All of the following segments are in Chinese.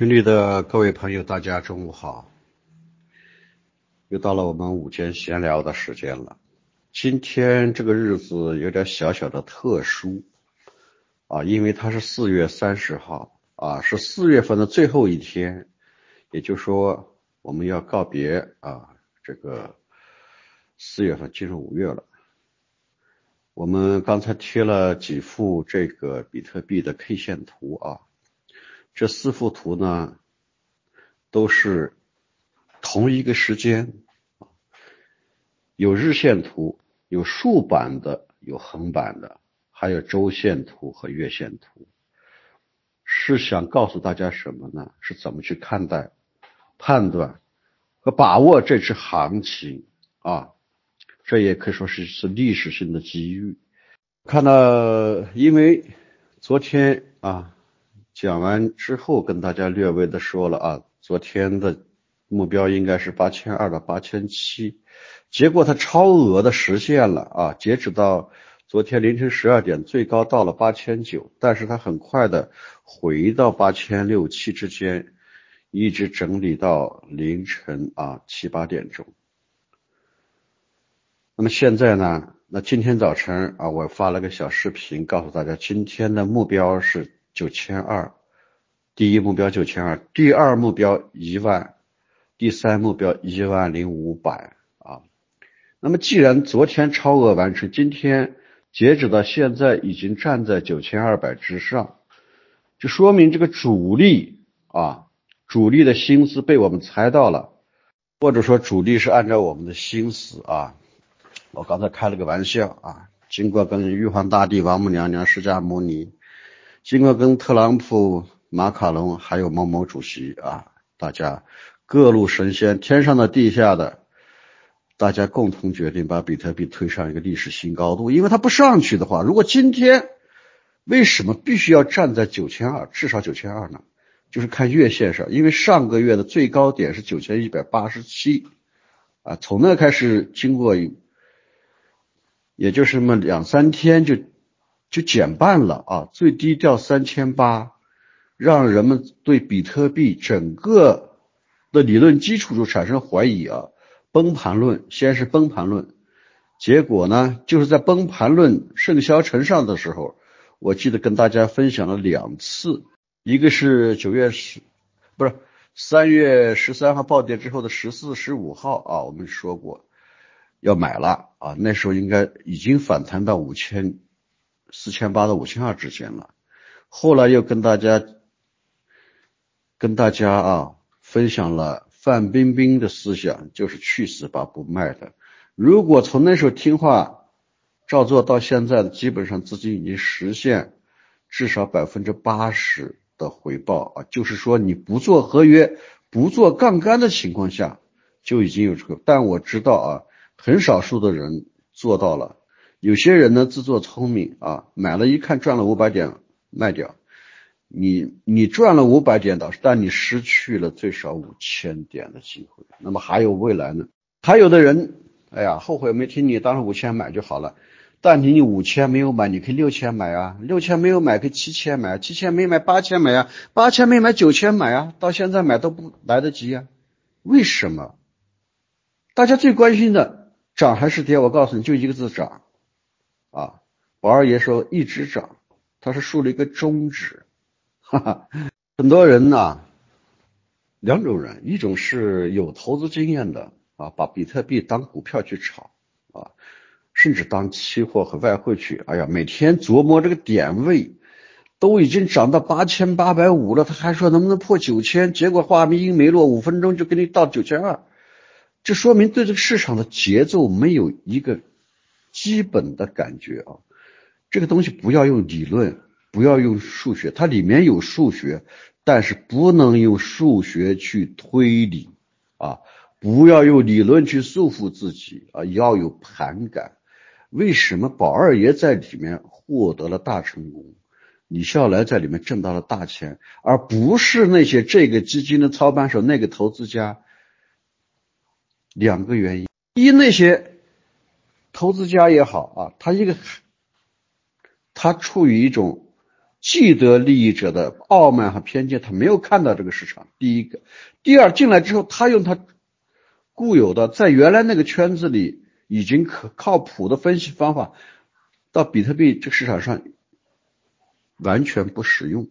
群里的各位朋友，大家中午好！又到了我们午间闲聊的时间了。今天这个日子有点小小的特殊啊，因为它是四月三十号啊，是四月份的最后一天，也就是说我们要告别啊这个四月份，进入五月了。我们刚才贴了几幅这个比特币的 K 线图啊。这四幅图呢，都是同一个时间，有日线图，有竖版的，有横版的，还有周线图和月线图，是想告诉大家什么呢？是怎么去看待、判断和把握这只行情啊？这也可以说是一次历史性的机遇。看到，因为昨天啊。讲完之后，跟大家略微的说了啊，昨天的目标应该是八千二到八千七，结果它超额的实现了啊。截止到昨天凌晨十二点，最高到了八千九，但是它很快的回到八千六七之间，一直整理到凌晨啊七八点钟。那么现在呢？那今天早晨啊，我发了个小视频，告诉大家今天的目标是。九千二，第一目标九千二，第二目标一万，第三目标一万零五百啊。那么既然昨天超额完成，今天截止到现在已经站在九千二百之上，就说明这个主力啊，主力的心思被我们猜到了，或者说主力是按照我们的心思啊。我刚才开了个玩笑啊，经过跟玉皇大帝、王母娘娘、释迦牟尼。经过跟特朗普、马卡龙还有某某主席啊，大家各路神仙，天上的地下的，大家共同决定把比特币推上一个历史新高度。因为它不上去的话，如果今天为什么必须要站在九千二，至少九千二呢？就是看月线上，因为上个月的最高点是九千一百八十七啊，从那开始经过，也就是那么两三天就。就减半了啊，最低掉三千八，让人们对比特币整个的理论基础就产生怀疑啊，崩盘论，先是崩盘论，结果呢，就是在崩盘论盛嚣尘上的时候，我记得跟大家分享了两次，一个是九月十，不是三月十三号暴跌之后的十四、十五号啊，我们说过要买了啊，那时候应该已经反弹到五千。四千八到五千二之间了，后来又跟大家跟大家啊分享了范冰冰的思想，就是去死吧不卖的。如果从那时候听话照做到现在，基本上自己已经实现至少百分之八十的回报啊，就是说你不做合约、不做杠杆的情况下就已经有这个，但我知道啊，很少数的人做到了。有些人呢自作聪明啊，买了一看赚了五百点卖掉，你你赚了五百点倒是，但你失去了最少五千点的机会。那么还有未来呢？还有的人，哎呀后悔没听你当时五千买就好了，但你你五千没有买，你可以六千买啊，六千没有买可以七千买，七千没买八千买啊，八千没买九千买啊，到现在买都不来得及啊，为什么？大家最关心的涨还是跌？我告诉你就一个字：涨。啊，宝二爷说一直涨，他是竖了一个中指，哈哈，很多人呐，两种人，一种是有投资经验的啊，把比特币当股票去炒啊，甚至当期货和外汇去，哎呀，每天琢磨这个点位，都已经涨到八千八百五了，他还说能不能破九千，结果话音没落，五分钟就给你到九千二，这说明对这个市场的节奏没有一个。基本的感觉啊，这个东西不要用理论，不要用数学，它里面有数学，但是不能用数学去推理啊，不要用理论去束缚自己啊，要有盘感。为什么宝二爷在里面获得了大成功，李笑来在里面挣到了大钱，而不是那些这个基金的操盘手、那个投资家？两个原因：一那些。投资家也好啊，他一个，他处于一种既得利益者的傲慢和偏见，他没有看到这个市场。第一个，第二进来之后，他用他固有的在原来那个圈子里已经可靠谱的分析方法，到比特币这个市场上完全不实用，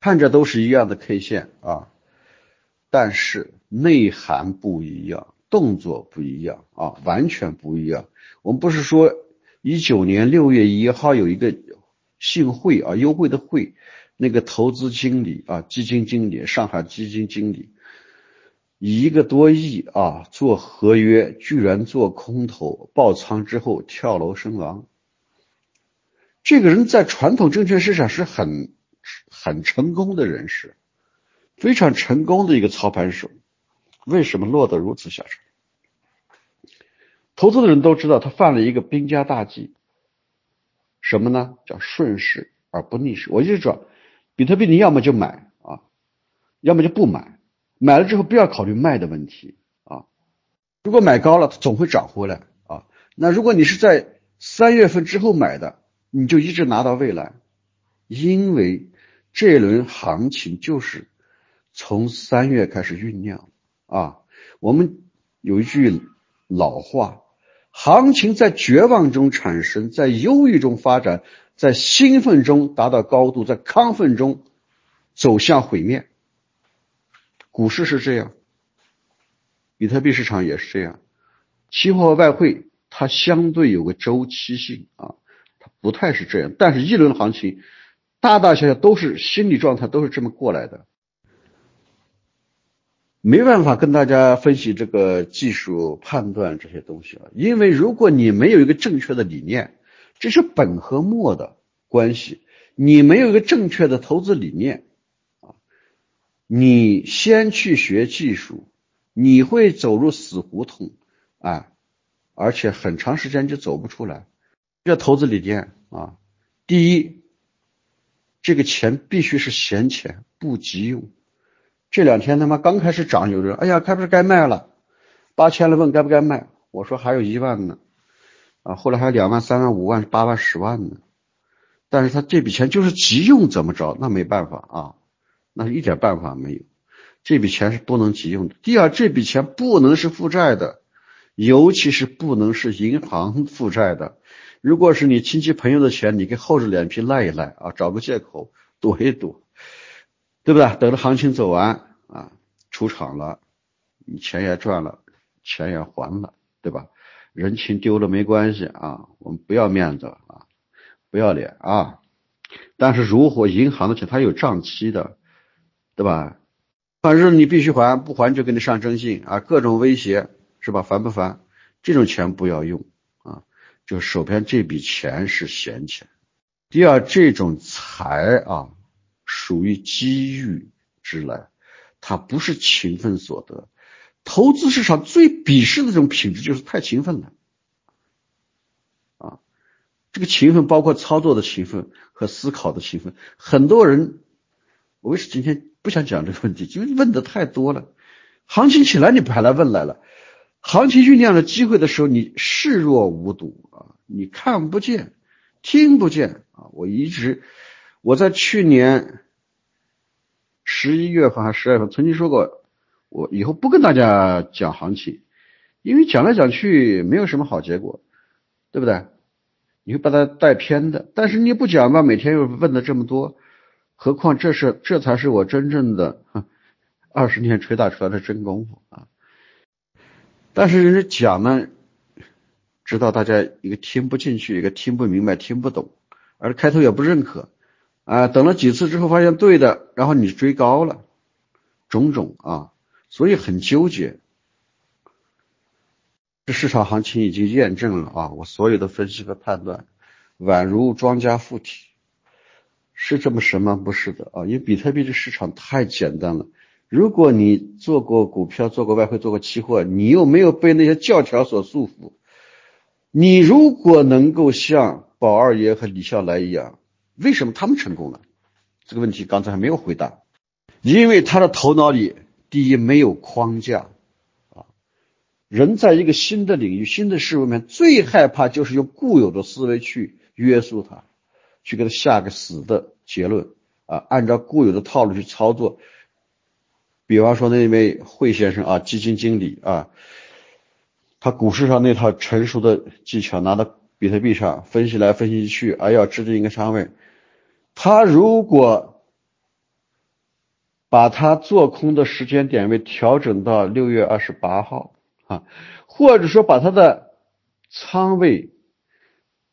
看着都是一样的 K 线啊，但是内涵不一样。动作不一样啊，完全不一样。我们不是说一九年六月一号有一个幸会啊，优惠的会，那个投资经理啊，基金经理，上海基金经理，一个多亿啊，做合约居然做空头爆仓之后跳楼身亡。这个人在传统证券市场是很很成功的人士，非常成功的一个操盘手，为什么落得如此下场？投资的人都知道，他犯了一个兵家大忌，什么呢？叫顺势而不逆势。我一直说，比特币你要么就买啊，要么就不买。买了之后不要考虑卖的问题啊。如果买高了，它总会涨回来啊。那如果你是在三月份之后买的，你就一直拿到未来，因为这一轮行情就是从三月开始酝酿啊。我们有一句老话。行情在绝望中产生，在忧郁中发展，在兴奋中达到高度，在亢奋中走向毁灭。股市是这样，比特币市场也是这样，期货和外汇它相对有个周期性啊，它不太是这样。但是一轮行情，大大小小都是心理状态，都是这么过来的。没办法跟大家分析这个技术判断这些东西了，因为如果你没有一个正确的理念，这是本和末的关系，你没有一个正确的投资理念啊，你先去学技术，你会走入死胡同啊，而且很长时间就走不出来。这投资理念啊，第一，这个钱必须是闲钱，不急用。这两天他妈刚开始涨，有人哎呀，该不是该卖了，八千了，问该不该卖？我说还有一万呢，啊，后来还有两万、三万、五万、八万、十万呢。但是他这笔钱就是急用，怎么着？那没办法啊，那一点办法没有。这笔钱是不能急用的。第二，这笔钱不能是负债的，尤其是不能是银行负债的。如果是你亲戚朋友的钱，你以厚着脸皮赖一赖啊，找个借口躲一躲。对不对？等着行情走完啊，出场了，你钱也赚了，钱也还了，对吧？人情丢了没关系啊，我们不要面子啊，不要脸啊。但是如果银行的钱，它有账期的，对吧？反正你必须还不还就给你上征信啊，各种威胁是吧？烦不烦？这种钱不要用啊，就手边这笔钱是闲钱。第二，这种财啊。属于机遇之来，它不是勤奋所得。投资市场最鄙视的这种品质就是太勤奋了啊！这个勤奋包括操作的勤奋和思考的勤奋。很多人，我也是今天不想讲这个问题，因为问的太多了。行情起来你不还来问来了？行情酝酿着机会的时候，你视若无睹啊！你看不见，听不见啊！我一直我在去年。十一月份还十二月份，曾经说过，我以后不跟大家讲行情，因为讲来讲去没有什么好结果，对不对？你会把它带偏的。但是你不讲吧，每天又问的这么多，何况这是这才是我真正的二十年锤打出来的真功夫啊！但是人家讲呢，知道大家一个听不进去，一个听不明白、听不懂，而开头也不认可。啊，等了几次之后发现对的，然后你追高了，种种啊，所以很纠结。这市场行情已经验证了啊，我所有的分析和判断宛如庄家附体，是这么神吗？不是的啊，因为比特币这市场太简单了。如果你做过股票、做过外汇、做过期货，你又没有被那些教条所束缚，你如果能够像宝二爷和李笑来一样。为什么他们成功了？这个问题刚才还没有回答。因为他的头脑里第一没有框架，啊，人在一个新的领域、新的事物面最害怕就是用固有的思维去约束他，去给他下个死的结论，啊，按照固有的套路去操作。比方说那位惠先生啊，基金经理啊，他股市上那套成熟的技巧拿到。比特币上分析来分析去，而要制定一个仓位。他如果把他做空的时间点位调整到六月二十八号啊，或者说把他的仓位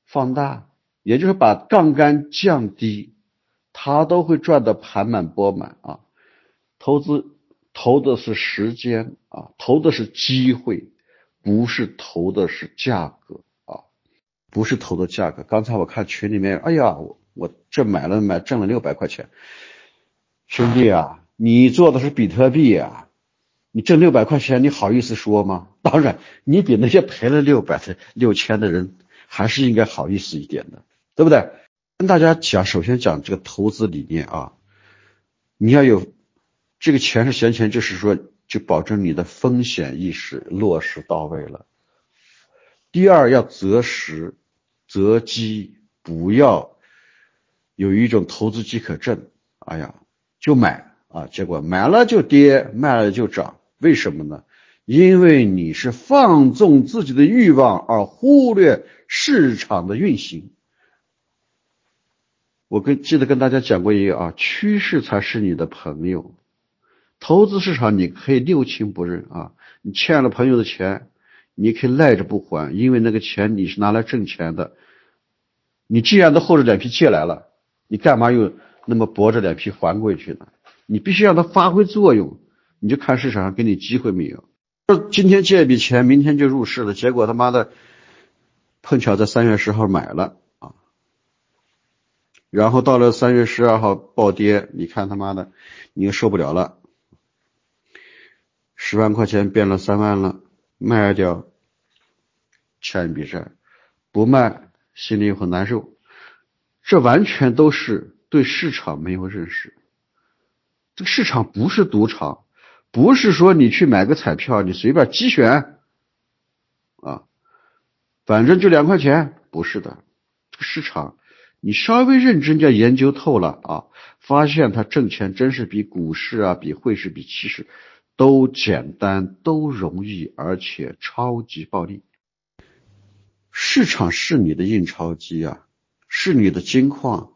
放大，也就是把杠杆降低，他都会赚的盘满钵满啊。投资投的是时间啊，投的是机会，不是投的是价格。不是投的价格。刚才我看群里面，哎呀，我我这买了买挣了六百块钱，兄弟啊，你做的是比特币啊，你挣六百块钱，你好意思说吗？当然，你比那些赔了六百的六千的人还是应该好意思一点的，对不对？跟大家讲，首先讲这个投资理念啊，你要有这个钱是闲钱，就是说就保证你的风险意识落实到位了。第二要择时。择机，不要有一种投资饥渴症。哎呀，就买啊，结果买了就跌，卖了就涨，为什么呢？因为你是放纵自己的欲望，而忽略市场的运行。我跟记得跟大家讲过一个啊，趋势才是你的朋友。投资市场你可以六亲不认啊，你欠了朋友的钱。你可以赖着不还，因为那个钱你是拿来挣钱的。你既然都厚着脸皮借来了，你干嘛又那么薄着脸皮还回去呢？你必须让它发挥作用，你就看市场上给你机会没有。今天借一笔钱，明天就入市了，结果他妈的碰巧在三月十号买了啊，然后到了三月十二号暴跌，你看他妈的，你又受不了了，十万块钱变了三万了。卖掉，欠一笔债，不卖心里又很难受，这完全都是对市场没有认识。这个市场不是赌场，不是说你去买个彩票你随便机选，啊，反正就两块钱，不是的。这个市场，你稍微认真就研究透了啊，发现它挣钱真是比股市啊，比汇市，比期市。都简单，都容易，而且超级暴利。市场是你的印钞机啊，是你的金矿，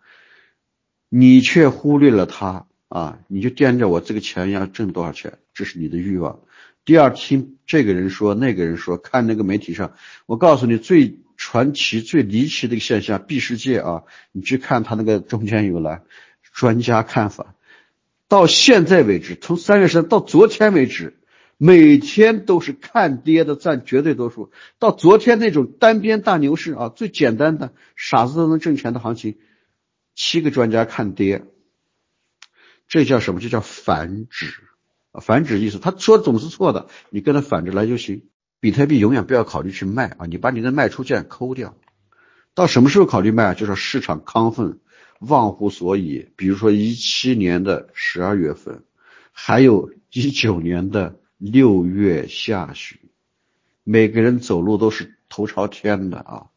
你却忽略了它啊！你就惦着我这个钱要挣多少钱，这是你的欲望。第二，听这个人说，那个人说，看那个媒体上，我告诉你最传奇、最离奇的一个现象——币世界啊！你去看他那个中间有栏，专家看法。到现在为止，从三月十三到昨天为止，每天都是看跌的占绝对多数。到昨天那种单边大牛市啊，最简单的傻子都能挣钱的行情，七个专家看跌，这叫什么？这叫反指。反指意思，他说总是错的，你跟他反着来就行。比特币永远不要考虑去卖啊，你把你的卖出价抠掉。到什么时候考虑卖？就是市场亢奋。忘乎所以，比如说一七年的十二月份，还有一九年的六月下旬，每个人走路都是头朝天的啊！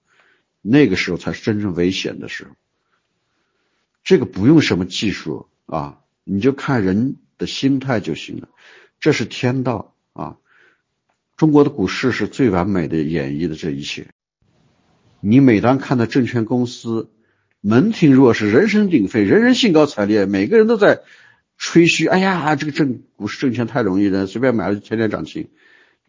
那个时候才是真正危险的时候。这个不用什么技术啊，你就看人的心态就行了。这是天道啊！中国的股市是最完美的演绎的这一切。你每当看到证券公司，门庭若市，人声鼎沸，人人兴高采烈，每个人都在吹嘘：“哎呀，这个挣股市挣钱太容易了，随便买了天天涨停。”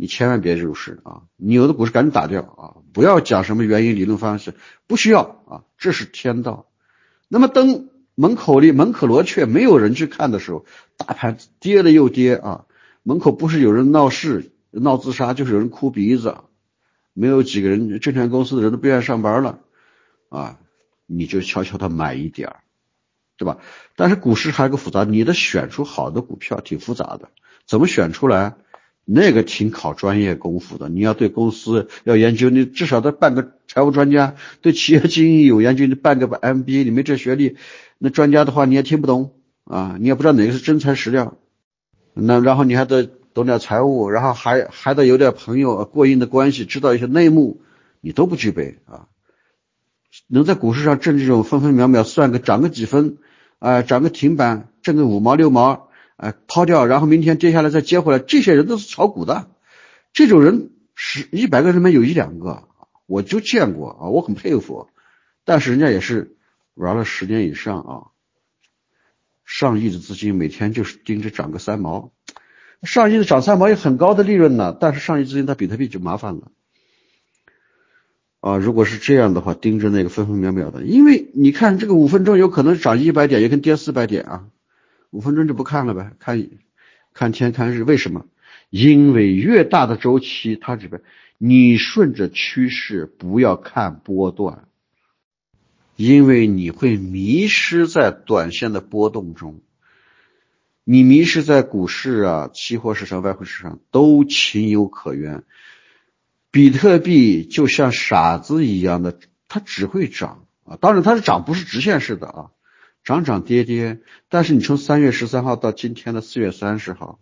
你千万别入市啊！你有的股市赶紧打掉啊！不要讲什么原因、理论、方式，不需要啊，这是天道。那么，登门口里门可罗雀，没有人去看的时候，大盘跌了又跌啊！门口不是有人闹事、闹自杀，就是有人哭鼻子，没有几个人证券公司的人都不愿意上班了啊！你就悄悄的买一点儿，对吧？但是股市还有个复杂，你得选出好的股票挺复杂的，怎么选出来？那个挺考专业功夫的。你要对公司要研究，你至少得半个财务专家，对企业经营有研究，你半个 MBA。你没这学历，那专家的话你也听不懂啊，你也不知道哪个是真材实料。那然后你还得懂点财务，然后还还得有点朋友过硬的关系，知道一些内幕，你都不具备啊。能在股市上挣这种分分秒秒算个涨个几分，啊涨个停板挣个五毛六毛，啊，抛掉，然后明天跌下来再接回来，这些人都是炒股的，这种人十一百个人里面有一两个，我就见过啊，我很佩服，但是人家也是玩了十年以上啊，上亿的资金每天就是盯着涨个三毛，上亿的涨三毛也很高的利润呢，但是上亿资金在比特币就麻烦了。啊，如果是这样的话，盯着那个分分秒秒的，因为你看这个五分钟有可能涨一百点，也可能跌四百点啊，五分钟就不看了呗，看，看天看日，为什么？因为越大的周期，它这边你顺着趋势不要看波段，因为你会迷失在短线的波动中，你迷失在股市啊、期货市场、外汇市场都情有可原。比特币就像傻子一样的，它只会涨啊！当然，它的涨不是直线式的啊，涨涨跌跌。但是你从三月十三号到今天的四月三十号，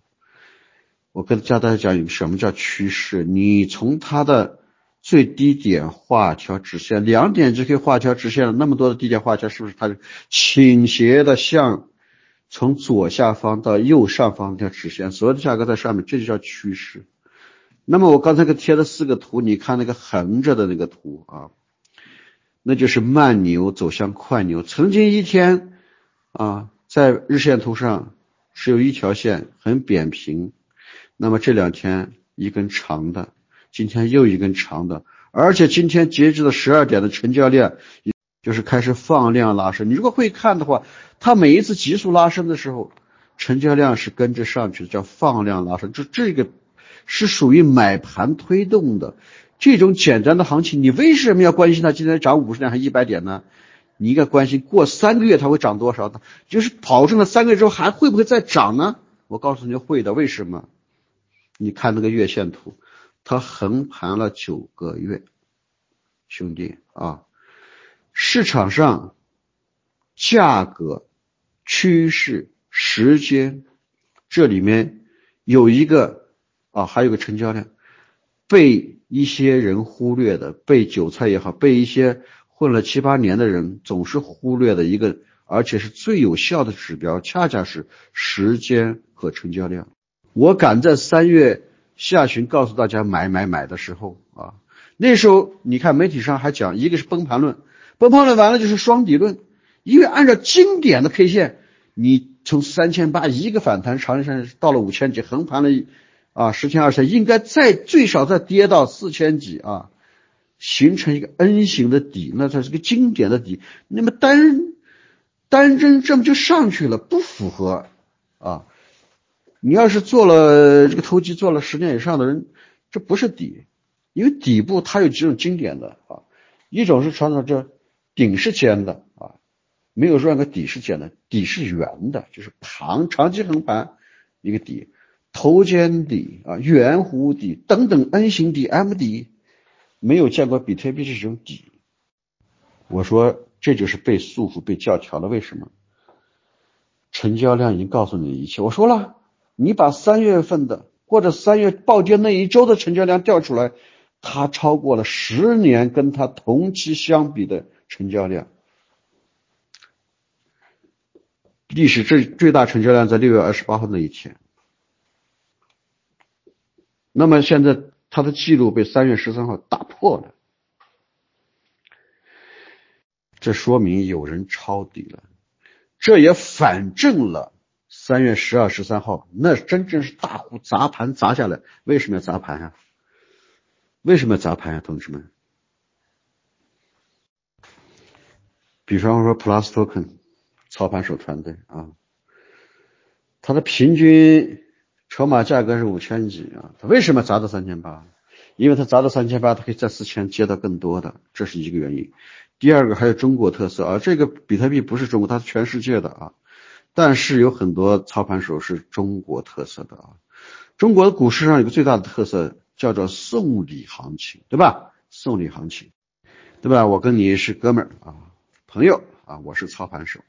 我跟教大家讲什么叫趋势。你从它的最低点画条直线，两点就可以画条直线了。那么多的低点画条，是不是它是倾斜的，向从左下方到右上方的条直线，所有的价格在上面，这就叫趋势。那么我刚才给贴了四个图，你看那个横着的那个图啊，那就是慢牛走向快牛。曾经一天啊，在日线图上只有一条线很扁平，那么这两天一根长的，今天又一根长的，而且今天截止到十二点的成交量就是开始放量拉升。你如果会看的话，它每一次急速拉升的时候，成交量是跟着上去的，叫放量拉升，就这个。是属于买盘推动的这种简单的行情，你为什么要关心它今天涨五十点还一百点呢？你应该关心过三个月它会涨多少，就是跑证了三个月之后还会不会再涨呢？我告诉你会的，为什么？你看那个月线图，它横盘了九个月，兄弟啊，市场上价格、趋势、时间，这里面有一个。啊，还有个成交量，被一些人忽略的，被韭菜也好，被一些混了七八年的人总是忽略的一个，而且是最有效的指标，恰恰是时间和成交量。我敢在三月下旬告诉大家买买买的时候啊，那时候你看媒体上还讲一个是崩盘论，崩盘论完了就是双底论，因为按照经典的 K 线，你从三千八一个反弹，长线到了五千几横盘了。啊，十千二天应该再最少再跌到四千几啊，形成一个 N 型的底，那才是个经典的底。那么单单针这么就上去了，不符合啊。你要是做了这个投机，做了十年以上的人，这不是底，因为底部它有几种经典的啊，一种是传统这顶是尖的啊，没有说那个底是尖的，底是圆的，就是盘长期横盘一个底。头肩底啊，圆弧底等等 N 型底 M 底，没有见过比特币这种底。我说这就是被束缚、被教条了。为什么？成交量已经告诉你一切。我说了，你把三月份的或者三月暴跌那一周的成交量调出来，它超过了十年跟它同期相比的成交量。历史最最大成交量在六月二十八号那一天。那么现在他的记录被三月十三号打破了，这说明有人抄底了，这也反证了三月十二、十三号那真正是大户砸盘砸下来，为什么要砸盘呀？为什么要砸盘呀？同志们，比方说 Plus Token 操盘手团队啊，他的平均。筹码价格是五千几啊，它为什么砸到三千八？因为它砸到三千八，它可以在四千接到更多的，这是一个原因。第二个还有中国特色啊，这个比特币不是中国，它是全世界的啊。但是有很多操盘手是中国特色的啊。中国的股市上有个最大的特色叫做送礼行情，对吧？送礼行情，对吧？我跟你是哥们儿啊，朋友啊，我是操盘手。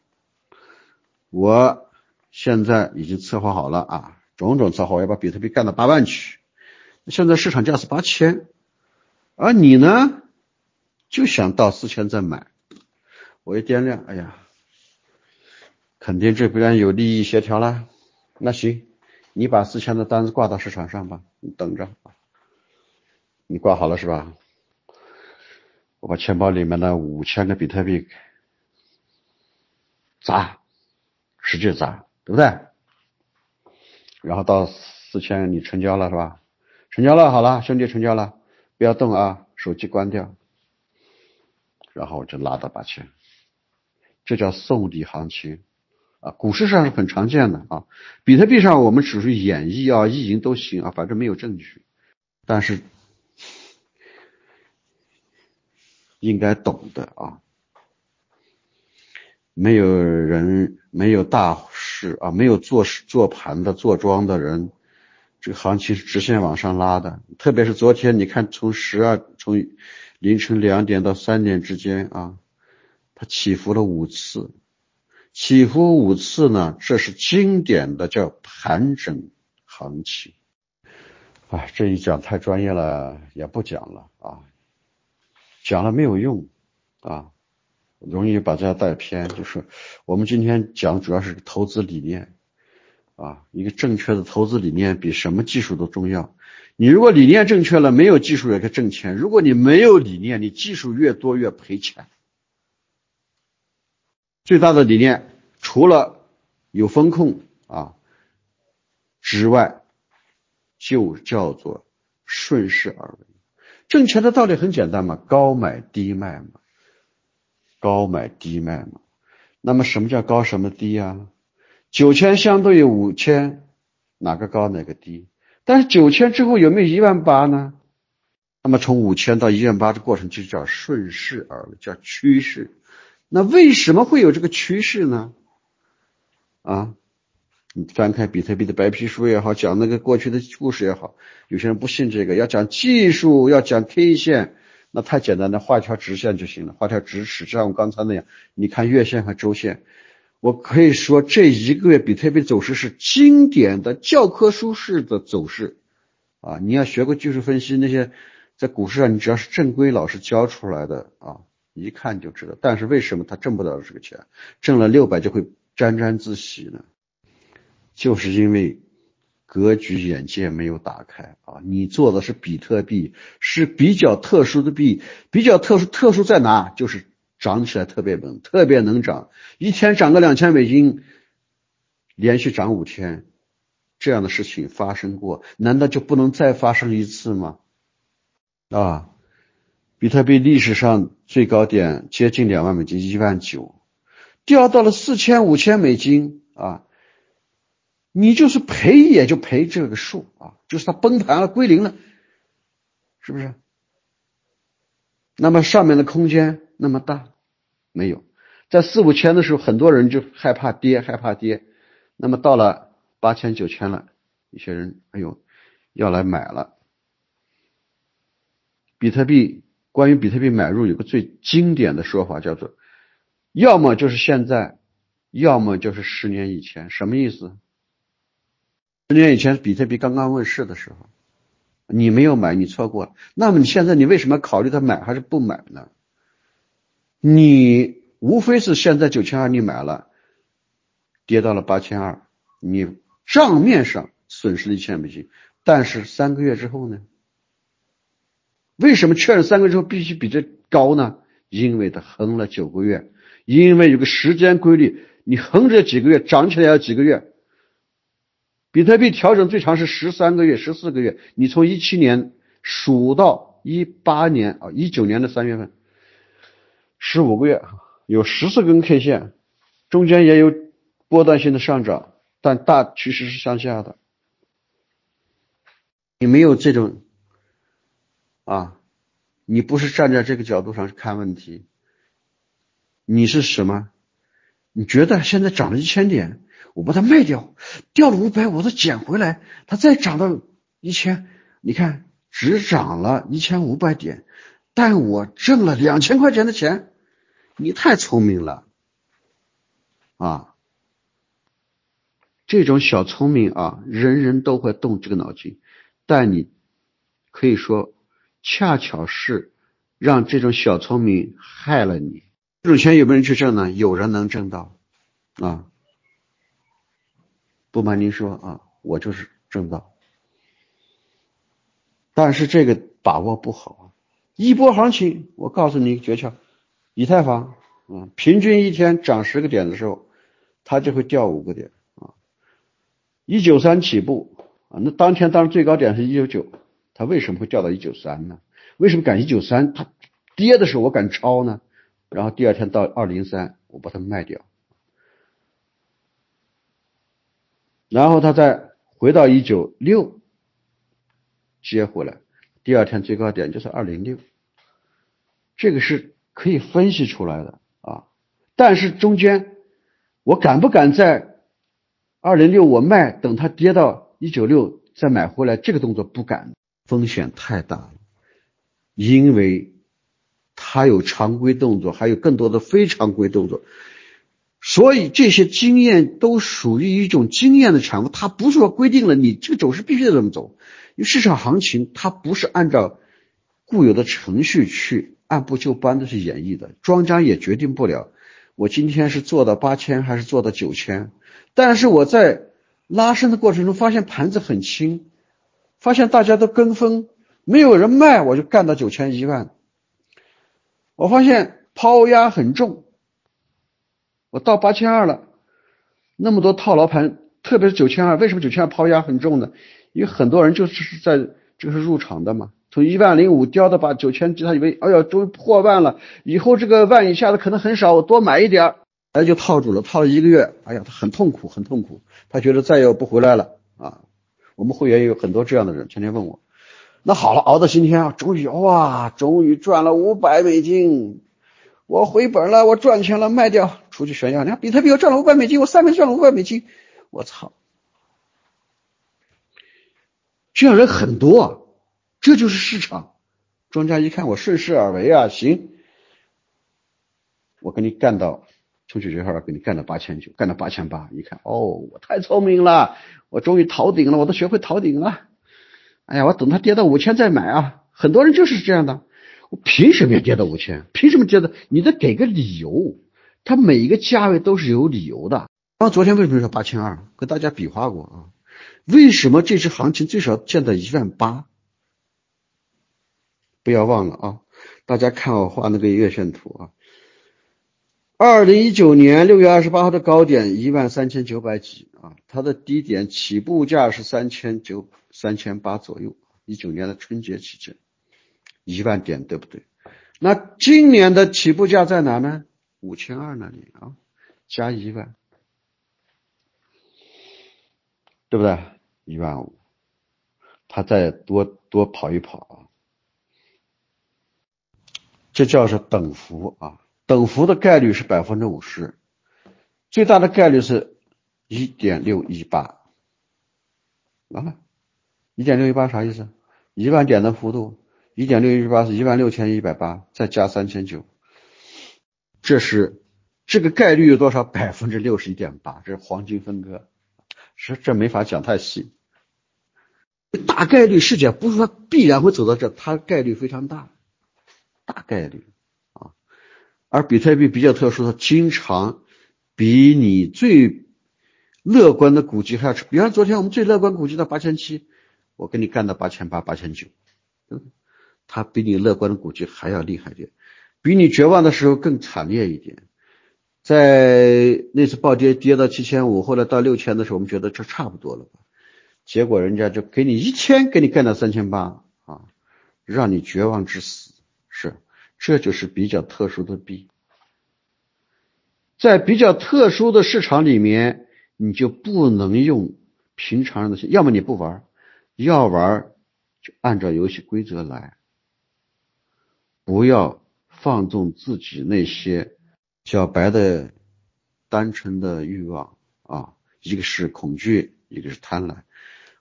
我现在已经策划好了啊。种种策划要把比特币干到八万去，现在市场价是八千，而你呢，就想到四千再买，我一掂量，哎呀，肯定这边有利益协调啦，那行，你把四千的单子挂到市场上吧，你等着，你挂好了是吧？我把钱包里面的五千个比特币砸，使劲砸，对不对？然后到四千，你成交了是吧？成交了，好了，兄弟成交了，不要动啊，手机关掉。然后我就拉到八千，这叫送礼行情啊，股市上是很常见的啊。比特币上我们只是演绎啊，意淫都行啊，反正没有证据，但是应该懂的啊。没有人，没有大。是啊，没有做做盘的、做庄的人，这个行情是直线往上拉的。特别是昨天，你看从十二从凌晨两点到三点之间啊，它起伏了五次，起伏五次呢，这是经典的叫盘整行情。哎，这一讲太专业了，也不讲了啊，讲了没有用啊。容易把这带偏，就是我们今天讲主要是投资理念啊，一个正确的投资理念比什么技术都重要。你如果理念正确了，没有技术也可以挣钱；如果你没有理念，你技术越多越赔钱。最大的理念除了有风控啊之外，就叫做顺势而为。挣钱的道理很简单嘛，高买低卖嘛。高买低卖嘛，那么什么叫高什么低呀？九千相对于五千，哪个高哪个低？但是九千之后有没有一万八呢？那么从五千到一万八的过程就叫顺势而为，叫趋势。那为什么会有这个趋势呢？啊，你翻开比特币的白皮书也好，讲那个过去的故事也好，有些人不信这个，要讲技术，要讲 K 线。那太简单了，画一条直线就行了，画条直尺，就像我刚才那样。你看月线和周线，我可以说这一个月比特币走势是经典的教科书式的走势啊！你要学过技术分析，那些在股市上，你只要是正规老师教出来的啊，一看就知道。但是为什么他挣不到这个钱，挣了六百就会沾沾自喜呢？就是因为。格局眼界没有打开啊！你做的是比特币，是比较特殊的币，比较特殊。特殊在哪？就是涨起来特别猛，特别能涨，一天涨个两千美金，连续涨五天，这样的事情发生过，难道就不能再发生一次吗？啊，比特币历史上最高点接近两万美金，一万九，掉到了四千五千美金啊。你就是赔，也就赔这个数啊，就是它崩盘了，归零了，是不是？那么上面的空间那么大，没有在四五千的时候，很多人就害怕跌，害怕跌。那么到了八千九千了，一些人，哎呦，要来买了。比特币，关于比特币买入有个最经典的说法叫做：要么就是现在，要么就是十年以前。什么意思？十年以前，比特币刚刚问世的时候，你没有买，你错过了。那么你现在，你为什么考虑它买还是不买呢？你无非是现在九千二你买了，跌到了八千二，你账面上损失了一千美金。但是三个月之后呢？为什么确认三个月之后必须比这高呢？因为它横了九个月，因为有个时间规律，你横着几个月，涨起来要几个月。比特币调整最长是十三个月、十四个月。你从一七年数到一八年啊，一九年的三月份，十五个月，有十四根 K 线，中间也有波段性的上涨，但大趋势是向下的。你没有这种啊，你不是站在这个角度上看问题，你是什么？你觉得现在涨了一千点？我把它卖掉，掉了五百，我都捡回来。它再涨到一千，你看只涨了一千五百点，但我挣了两千块钱的钱。你太聪明了啊！这种小聪明啊，人人都会动这个脑筋，但你可以说恰巧是让这种小聪明害了你。这种钱有没有人去挣呢？有人能挣到啊？不瞒您说啊，我就是正道，但是这个把握不好啊。一波行情，我告诉你一个诀窍：以太坊，嗯，平均一天涨十个点的时候，它就会掉五个点啊。一九三起步啊，那当天当时最高点是一九九，它为什么会掉到一九三呢？为什么敢一九三？它跌的时候我敢抄呢，然后第二天到二零三，我把它卖掉。然后他再回到一九六接回来，第二天最高点就是二零六，这个是可以分析出来的啊。但是中间我敢不敢在二零六我卖，等它跌到一九六再买回来？这个动作不敢，风险太大了，因为它有常规动作，还有更多的非常规动作。所以这些经验都属于一种经验的产物，它不是说规定了你这个走势必须得这么走，因为市场行情它不是按照固有的程序去按部就班的去演绎的，庄家也决定不了我今天是做到八千还是做到九千，但是我在拉升的过程中发现盘子很轻，发现大家都跟风，没有人卖，我就干到九千一万，我发现抛压很重。我到八千二了，那么多套牢盘，特别是九千二，为什么九千二抛压很重呢？因为很多人就是在这个是入场的嘛，从一万零五掉的，把九千几，他以为哎终于破万了，以后这个万以下的可能很少，我多买一点儿，哎就套住了，套了一个月，哎呀他很痛苦，很痛苦，他觉得再也不回来了啊。我们会员也有很多这样的人，天天问我，那好了，熬到今天啊，终于哇，终于赚了五百美金，我回本了，我赚钱了，卖掉。出去炫耀，你看比特币我赚了五百美金，我三月赚了五百美金，我操！这样人很多，这就是市场。庄家一看我顺势而为啊，行，我跟你干到，从九九二给你干到八千九，干到八千八，一看，哦，我太聪明了，我终于逃顶了，我都学会逃顶了。哎呀，我等它跌到五千再买啊！很多人就是这样的，我凭什么要跌到五千？凭什么跌的？你得给个理由。它每一个价位都是有理由的。那昨天为什么说八千二？跟大家比划过啊？为什么这只行情最少见到一万八？不要忘了啊！大家看我画那个月线图啊。二零一九年六月二十八号的高点一万三千九百几啊，它的低点起步价是三千九三千八左右，一九年的春节期间一万点对不对？那今年的起步价在哪呢？五千二那里啊，加一万，对不对？一万五，他再多多跑一跑啊，这叫是等幅啊，等幅的概率是百分之五十，最大的概率是一点六一八，完了，一点六一八啥意思？一万点的幅度，一点六一八是一万六千一百八，再加三千九。这是这个概率有多少？百分之六十一点八，这是黄金分割。是这没法讲太细，大概率事件不是说必然会走到这，它概率非常大，大概率啊。而比特币比较特殊，它经常比你最乐观的估计还要，比方昨天我们最乐观估计到八千七，我给你干到八千八、八千九，嗯，它比你乐观的估计还要厉害点。比你绝望的时候更惨烈一点，在那次暴跌跌到七千五，后来到六千的时候，我们觉得这差不多了吧？结果人家就给你一千，给你干到三千八啊，让你绝望至死。是，这就是比较特殊的币，在比较特殊的市场里面，你就不能用平常人的钱，要么你不玩，要玩就按照游戏规则来，不要。放纵自己那些小白的单纯的欲望啊，一个是恐惧，一个是贪婪。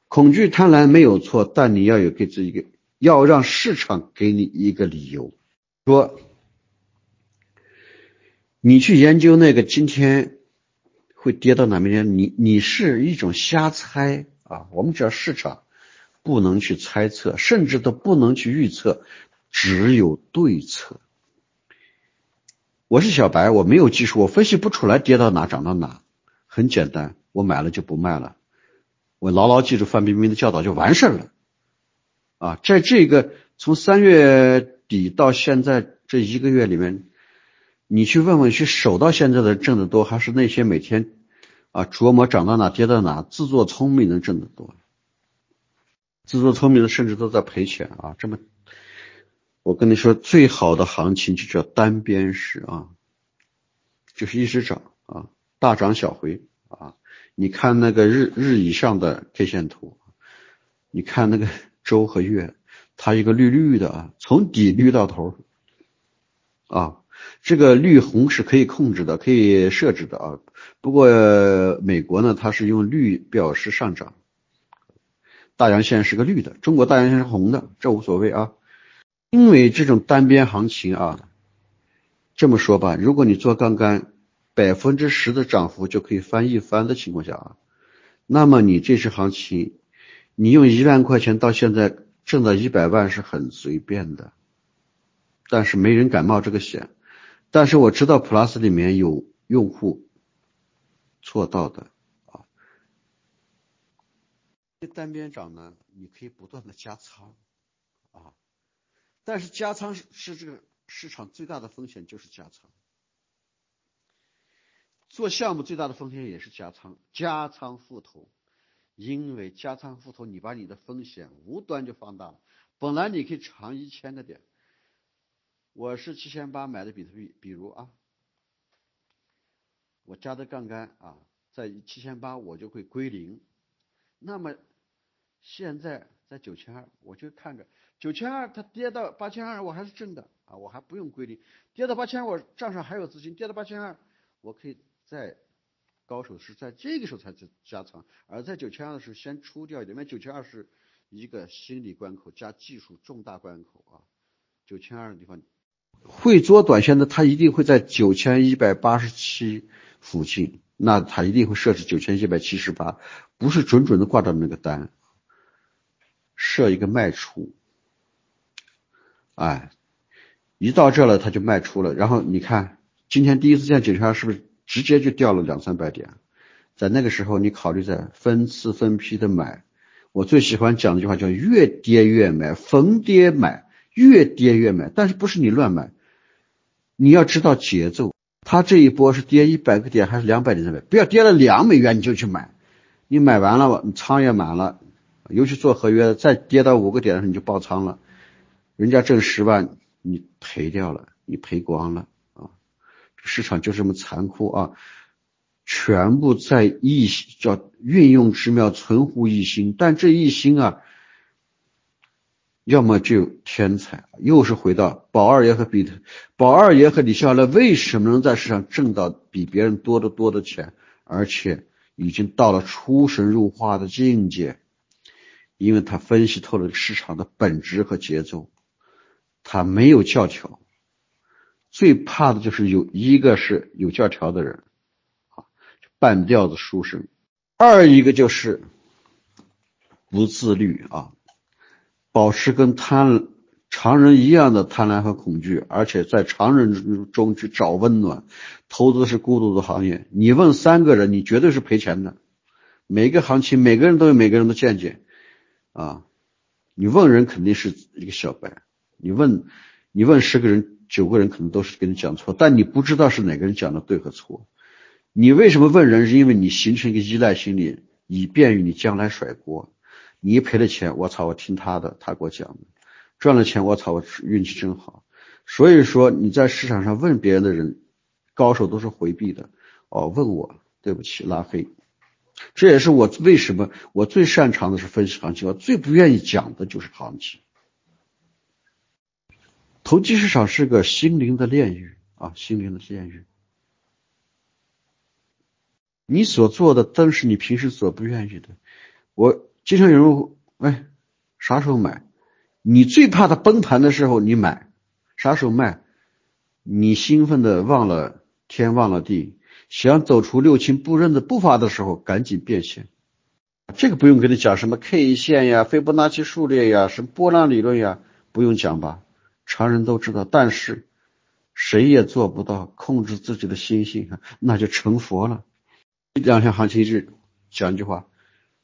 恐惧、贪婪没有错，但你要有给自己一个，要让市场给你一个理由，说你去研究那个今天会跌到哪边。你你是一种瞎猜啊！我们只要市场不能去猜测，甚至都不能去预测，只有对策。我是小白，我没有技术，我分析不出来跌到哪涨到哪。很简单，我买了就不卖了，我牢牢记住范冰冰的教导就完事儿了。啊，在这个从三月底到现在这一个月里面，你去问问去，守到现在的挣得多，还是那些每天啊琢磨涨到哪跌到哪自作聪明能挣得多？自作聪明的甚至都在赔钱啊！这么。我跟你说，最好的行情就叫单边式啊，就是一直涨啊，大涨小回啊。你看那个日日以上的 K 线图，你看那个周和月，它一个绿绿的啊，从底绿到头啊，这个绿红是可以控制的，可以设置的啊。不过美国呢，它是用绿表示上涨，大阳线是个绿的，中国大阳线是红的，这无所谓啊。因为这种单边行情啊，这么说吧，如果你做杠杆，百分之十的涨幅就可以翻一番的情况下啊，那么你这是行情，你用一万块钱到现在挣到一百万是很随便的，但是没人敢冒这个险。但是我知道 Plus 里面有用户做到的啊，这单边涨呢，你可以不断的加仓。但是加仓是是这个市场最大的风险，就是加仓。做项目最大的风险也是加仓，加仓复投，因为加仓复投，你把你的风险无端就放大了。本来你可以长一千个点，我是七千八买的比特币，比如啊，我加的杠杆啊，在七千八我就会归零，那么现在在九千二，我就看着。九千二，它跌到八千二，我还是挣的啊，我还不用归零。跌到八千，我账上还有资金；跌到八千二，我可以在高手是在这个时候才加仓，而在九千二的时候先出掉一点，因为九千二是一个心理关口，加技术重大关口啊。九千二的地方，会做短线的他一定会在九千一百八十七附近，那他一定会设置九千一百七十八，不是准准的挂到那个单，设一个卖出。哎，一到这了，他就卖出了。然后你看，今天第一次见，检查是不是直接就掉了两三百点？在那个时候，你考虑在分次分批的买。我最喜欢讲的一句话，叫“越跌越买，逢跌买，越跌越买”。但是不是你乱买？你要知道节奏。它这一波是跌一百个点，还是两百点？不要跌了两美元你就去买，你买完了你仓也满了。尤其做合约，再跌到五个点的时候你就爆仓了。人家挣十万，你赔掉了，你赔光了啊！市场就这么残酷啊！全部在一心叫运用之妙，存乎一心。但这一心啊，要么就天才。又是回到宝二爷和比特，宝二爷和李笑来为什么能在市场挣到比别人多得多的钱，而且已经到了出神入化的境界？因为他分析透了市场的本质和节奏。他没有教条，最怕的就是有一个是有教条的人啊，半吊子书生。二一个就是不自律啊，保持跟贪常人一样的贪婪和恐惧，而且在常人中去找温暖。投资是孤独的行业，你问三个人，你绝对是赔钱的。每个行情，每个人都有每个人的见解啊，你问人肯定是一个小白。你问，你问十个人，九个人可能都是跟你讲错，但你不知道是哪个人讲的对和错。你为什么问人？是因为你形成一个依赖心理，以便于你将来甩锅。你赔了钱，我操，我听他的，他给我讲的；赚了钱，我操，我运气真好。所以说你在市场上问别人的人，高手都是回避的。哦，问我，对不起，拉黑。这也是我为什么我最擅长的是分析行情，我最不愿意讲的就是行情。投机市场是个心灵的炼狱啊，心灵的炼狱。你所做的都是你平时所不愿意的。我经常有人问，啥时候买？你最怕它崩盘的时候你买，啥时候卖？你兴奋的忘了天忘了地，想走出六亲不认的步伐的时候，赶紧变现。这个不用跟你讲什么 K 线呀、斐波那契数列呀、什么波浪理论呀，不用讲吧。常人都知道，但是谁也做不到控制自己的心性，啊，那就成佛了。这两天行情是讲一句话，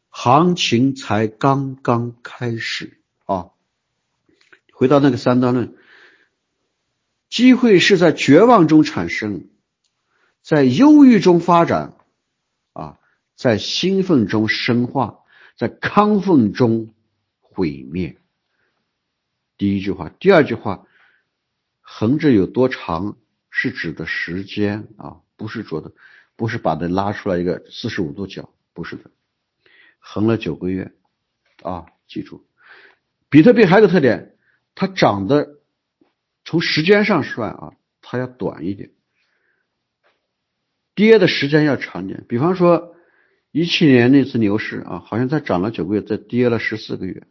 行情才刚刚开始啊。回到那个三段论，机会是在绝望中产生，在忧郁中发展啊，在兴奋中深化，在亢奋中毁灭。第一句话，第二句话，横着有多长是指的时间啊，不是说的，不是把它拉出来一个四十五度角，不是的，横了九个月啊，记住，比特币还有个特点，它涨的从时间上算啊，它要短一点，跌的时间要长点。比方说一七年那次牛市啊，好像它涨了九个月，再跌了十四个月。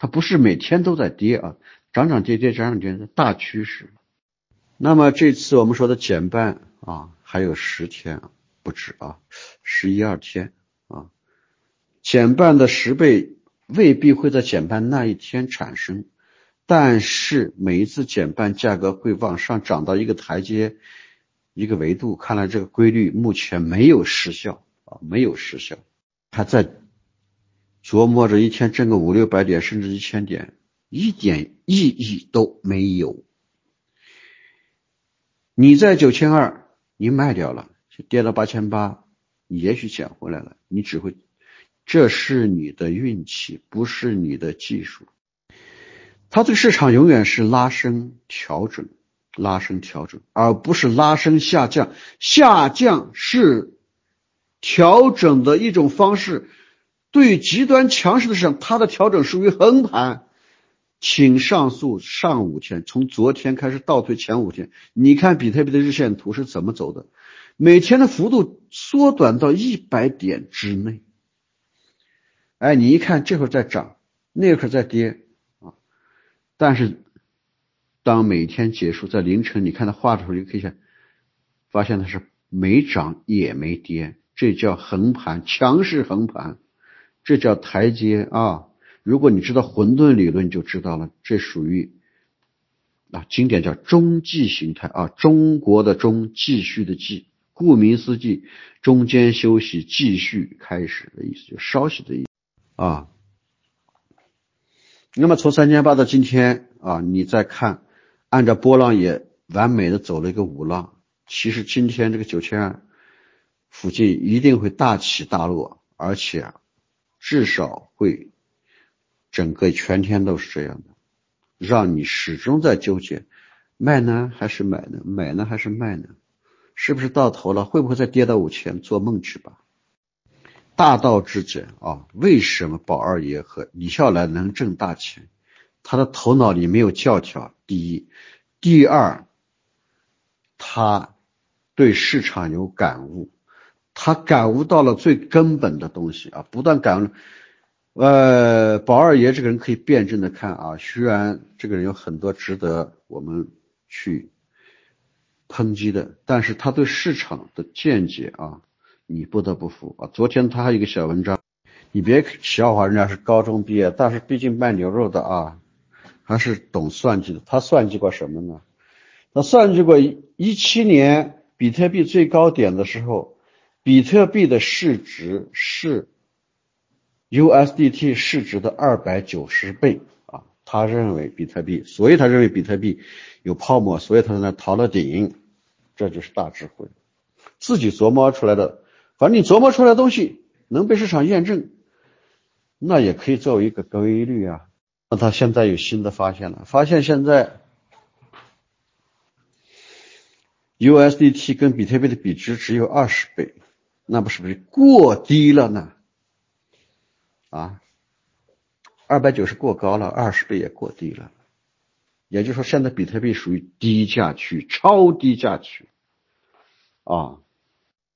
它不是每天都在跌啊，涨涨跌跌涨涨跌跌大趋势。那么这次我们说的减半啊，还有十天不止啊，十一二天啊，减半的十倍未必会在减半那一天产生，但是每一次减半价格会往上涨到一个台阶，一个维度。看来这个规律目前没有失效啊，没有失效，它在。琢磨着一天挣个五六百点，甚至一千点，一点意义都没有。你在九千二，你卖掉了，跌到八千八，也许捡回来了。你只会，这是你的运气，不是你的技术。它对市场永远是拉升、调整、拉升、调整，而不是拉升、下降、下降是调整的一种方式。对于极端强势的市场，它的调整属于横盘，请上诉上五天，从昨天开始倒推前五天，你看比特币的日线图是怎么走的？每天的幅度缩短到一百点之内。哎，你一看这会儿在涨，那会儿在跌啊，但是当每天结束在凌晨，你看它画的时候就可以想发现它是没涨也没跌，这叫横盘，强势横盘。这叫台阶啊！如果你知道混沌理论，就知道了，这属于啊经典叫中继形态啊，中国的中继续的继，顾名思义，中间休息继续开始的意思，就稍息的意思啊。那么从三千八到今天啊，你再看，按照波浪也完美的走了一个五浪，其实今天这个九千附近一定会大起大落，而且。至少会整个全天都是这样的，让你始终在纠结，卖呢还是买呢？买呢还是卖呢？是不是到头了？会不会再跌到五千？做梦去吧！大道至简啊！为什么宝二爷和李笑来能挣大钱？他的头脑里没有教条，第一，第二，他对市场有感悟。他感悟到了最根本的东西啊！不断感悟，呃，宝二爷这个人可以辩证的看啊。虽然这个人有很多值得我们去抨击的，但是他对市场的见解啊，你不得不服啊。昨天他还有一个小文章，你别笑话人家是高中毕业，但是毕竟卖牛肉的啊，还是懂算计的。他算计过什么呢？他算计过一七年比特币最高点的时候。比特币的市值是 USDT 市值的二百九十倍啊！他认为比特币，所以他认为比特币有泡沫，所以他在那逃了顶，这就是大智慧，自己琢磨出来的。反正你琢磨出来的东西能被市场验证，那也可以作为一个规律啊。那他现在有新的发现了，发现现在 USDT 跟比特币的比值只有二十倍。那不是不是过低了呢？啊，二百九是过高了，二十倍也过低了。也就是说，现在比特币属于低价区、超低价区。啊，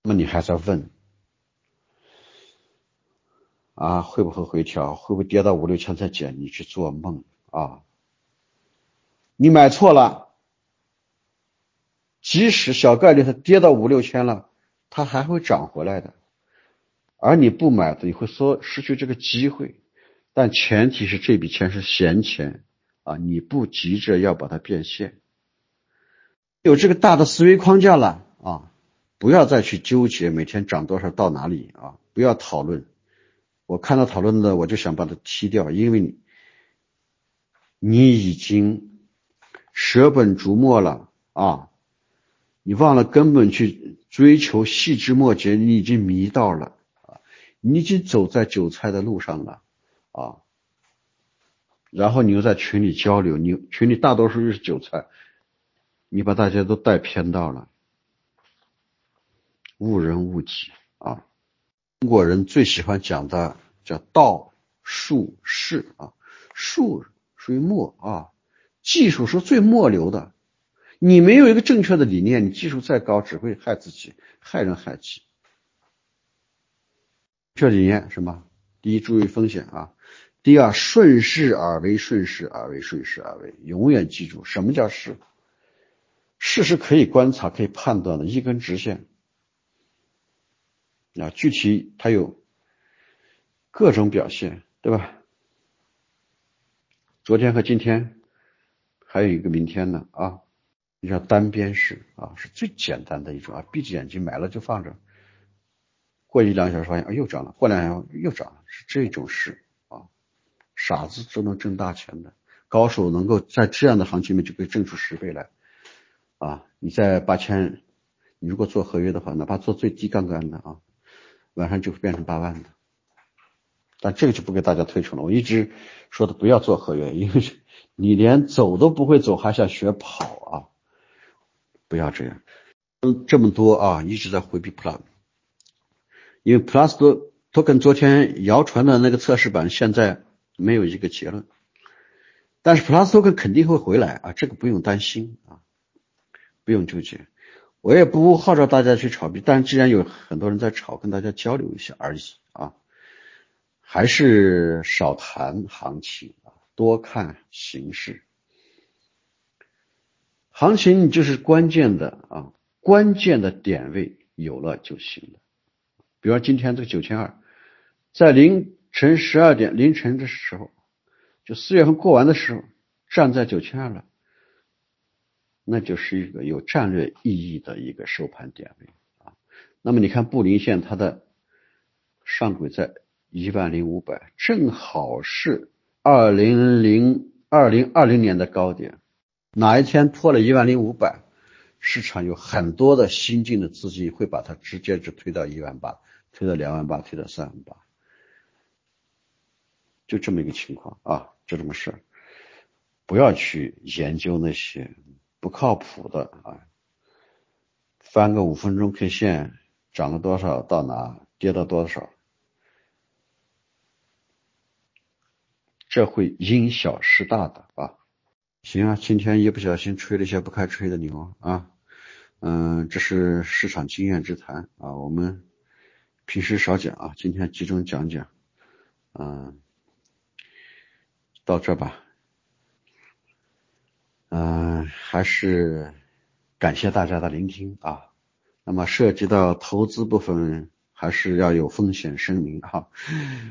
那么你还在问？啊，会不会回调？会不会跌到五六千再减？你去做梦啊！你买错了，即使小概率它跌到五六千了。它还会涨回来的，而你不买你会说失去这个机会。但前提是这笔钱是闲钱啊，你不急着要把它变现。有这个大的思维框架了啊，不要再去纠结每天涨多少到哪里啊，不要讨论。我看到讨论的，我就想把它踢掉，因为你你已经舍本逐末了啊。你忘了根本去追求细枝末节，你已经迷到了啊！你已经走在韭菜的路上了啊！然后你又在群里交流，你群里大多数又是韭菜，你把大家都带偏道了，误人误己啊！中国人最喜欢讲的叫道术士啊，术属于末啊，技术是最末流的。你没有一个正确的理念，你技术再高只会害自己、害人害己。这确理念什么？第一，注意风险啊；第二，顺势而为，顺势而为，顺势而为。永远记住，什么叫势？势是可以观察、可以判断的一根直线啊。具体它有各种表现，对吧？昨天和今天，还有一个明天呢啊。你道单边式啊，是最简单的一种啊。闭着眼睛买了就放着，过一两小时发现啊又涨了，过两天又涨了，是这种事啊。傻子都能挣大钱的，高手能够在这样的行情里面就可以挣出十倍来啊！你在八千，你如果做合约的话，哪怕做最低杠杆的啊，晚上就会变成八万的。但这个就不给大家推崇了。我一直说的不要做合约，因为你连走都不会走，还想学跑啊？不要这样，嗯，这么多啊，一直在回避 plus，因为 plus token 昨天谣传的那个测试版现在没有一个结论，但是 plus token 肯定会回来啊，这个不用担心啊，不用纠结，我也不号召大家去炒币，但既然有很多人在炒，跟大家交流一下而已啊，还是少谈行情啊，多看形势。行情你就是关键的啊，关键的点位有了就行了。比如今天这个九千二，在凌晨十二点凌晨的时候，就四月份过完的时候站在九千二了，那就是一个有战略意义的一个收盘点位啊。那么你看布林线它的上轨在一万零五百，正好是二零零二零二零年的高点。哪一天破了一万零五百，市场有很多的新进的资金会把它直接就推到一万八，推到两万八，推到三万八，就这么一个情况啊，这种事儿，不要去研究那些不靠谱的啊，翻个五分钟 K 线涨了多少到哪，跌到多少，这会因小失大的啊。行啊，今天一不小心吹了一些不该吹的牛啊，嗯，这是市场经验之谈啊，我们平时少讲啊，今天集中讲讲，嗯，到这吧，嗯，还是感谢大家的聆听啊，那么涉及到投资部分。还是要有风险声明啊，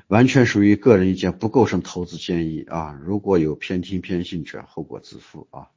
完全属于个人意见，不构成投资建议啊。如果有偏听偏信者，后果自负啊。